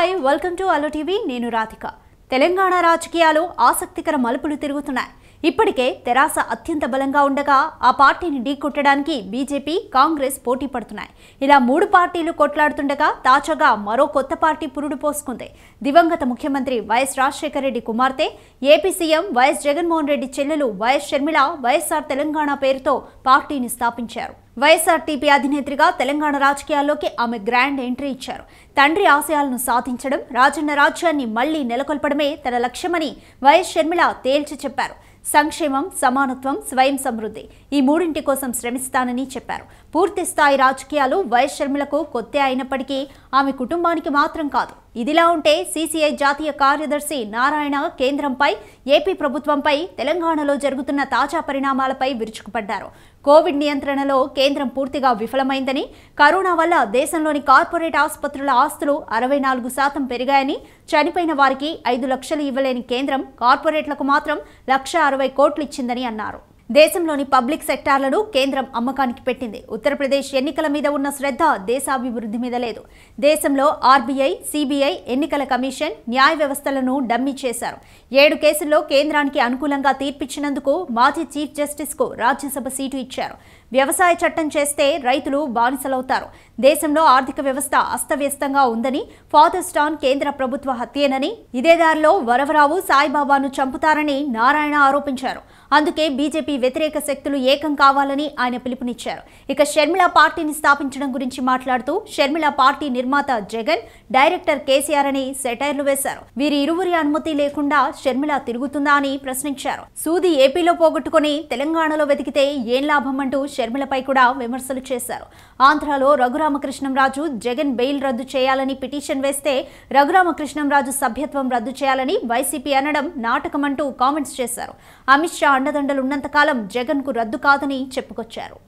hi welcome to hello TV నేను రాధిక తెలంగాణ రాజకీయాలు ఆసక్తికర మలుపులు తిరుగుతున్నాయి ఇప్పటికే తెరాస అత్యంత బలంగా ఉండగా ఆ పార్టీని ఢీకొట్టడానికి బీజేపీ కాంగ్రెస్ పోటీ పడుతున్నాయి ఇలా మూడు పార్టీలు కొట్లాడుతుండగా తాజాగా మరో కొత్త పార్టీ పురుడు పోసుకుంది దివంగత ముఖ్యమంత్రి వైఎస్ రాజశేఖర రెడ్డి కుమార్తె AP CM YS Jaganmohan Reddy చెల్లెలు వైఎస్ షర్మిల వైఎస్ఆర్ తెలంగాణ పేరుతో పార్టీని స్థాపించారు వైఎస్ఆర్టీపీ అధినేత్రిగా తెలంగాణ రాజకీయాల్లోకి ఆమె గ్రాండ్ ఎంట్రీ ఇచ్చారు తండ్రి ఆశయాలను సాధించడం రాజన్న రాజ్యాన్ని మళ్లీ నెలకొల్పడమే తన లక్ష్యమని వైఎస్ షర్మిళ తేల్చి చెప్పారు సంక్షేమం సమానత్వం స్వయం సమృద్ధి ఈ మూడింటి కోసం శ్రమిస్తానని చెప్పారు పూర్తి స్థాయి రాజకీయాలు వైఎస్ షర్మిలకు కొత్త అయినప్పటికీ ఆమె కుటుంబానికి మాత్రం కాదు ఇదిలా ఉంటే సీసీఐ జాతీయ కార్యదర్శి నారాయణ కేంద్రంపై ఏపీ ప్రభుత్వంపై తెలంగాణలో జరుగుతున్న తాజా పరిణామాలపై విరుచుకుపడ్డారు కోవిడ్ నియంత్రణలో కేంద్రం పూర్తిగా విఫలమైందని కరోనా వల్ల దేశంలోని కార్పొరేట్ ఆసుపత్రుల ఆస్తులు అరవై నాలుగు శాతం పెరిగాయని చనిపోయిన వారికి ఐదు లక్షలు ఇవ్వలేని కేంద్రం కార్పొరేట్లకు మాత్రం లక్ష అరవై కోట్లు ఇచ్చిందని అన్నారు దేశంలోని పబ్లిక్ సెక్టార్లను కేంద్రం అమ్మకానికి పెట్టింది ఉత్తరప్రదేశ్ ఎన్నికల మీద ఉన్న శ్రద్ధ దేశాభివృద్ధి మీద లేదు దేశంలో ఆర్బీఐ సిబిఐ ఎన్నికల కమిషన్ న్యాయ వ్యవస్థలను డమ్మీ చేశారు ఏడు కేసుల్లో కేంద్రానికి అనుకూలంగా తీర్పిచ్చినందుకు మాజీ చీఫ్ జస్టిస్కు రాజ్యసభ సీటు ఇచ్చారు వ్యవసాయ చట్టం చేస్తే రైతులు బానిసలవుతారు దేశంలో ఆర్థిక వ్యవస్థ అస్తవ్యస్తంగా ఉందని ఫాదర్ స్టాన్ కేంద్ర ప్రభుత్వ హత్యేనని ఇదే దారిలో వరవరావు సాయిబాబాను చంపుతారని నారాయణ ఆరోపించారు అందుకే బీజేపీ వ్యతిరేక శక్తులు ఏకం కావాలని ఆయన పిలుపునిచ్చారు ఇక షర్మిల పార్టీని స్థాపించడం గురించి మాట్లాడుతూ షర్మిల పార్టీ నిర్మాత జగన్ డైరెక్టర్ కేసీఆర్ అని సెటైర్లు వేశారు వీరి ఇరువురి అనుమతి లేకుండా షర్మిల తిరుగుతుందా అని ప్రశ్నించారు సూది ఏపీలో పోగొట్టుకుని తెలంగాణలో వెతికితే ఏం లాభం అంటూ షర్మిలపై కూడా విమర్శలు చేశారు ఆంధ్రాలో రఘురామకృష్ణంరాజు జగన్ బెయిల్ రద్దు చేయాలని పిటిషన్ వేస్తే రఘురామకృష్ణంరాజు సభ్యత్వం రద్దు చేయాలని వైసీపీ అనడం నాటకమంటూ కామెంట్స్ చేశారు అమిత్ షా అండదండలు ఉన్నంతకాలం జగన్ కు రద్దు కాదని చెప్పుకొచ్చారు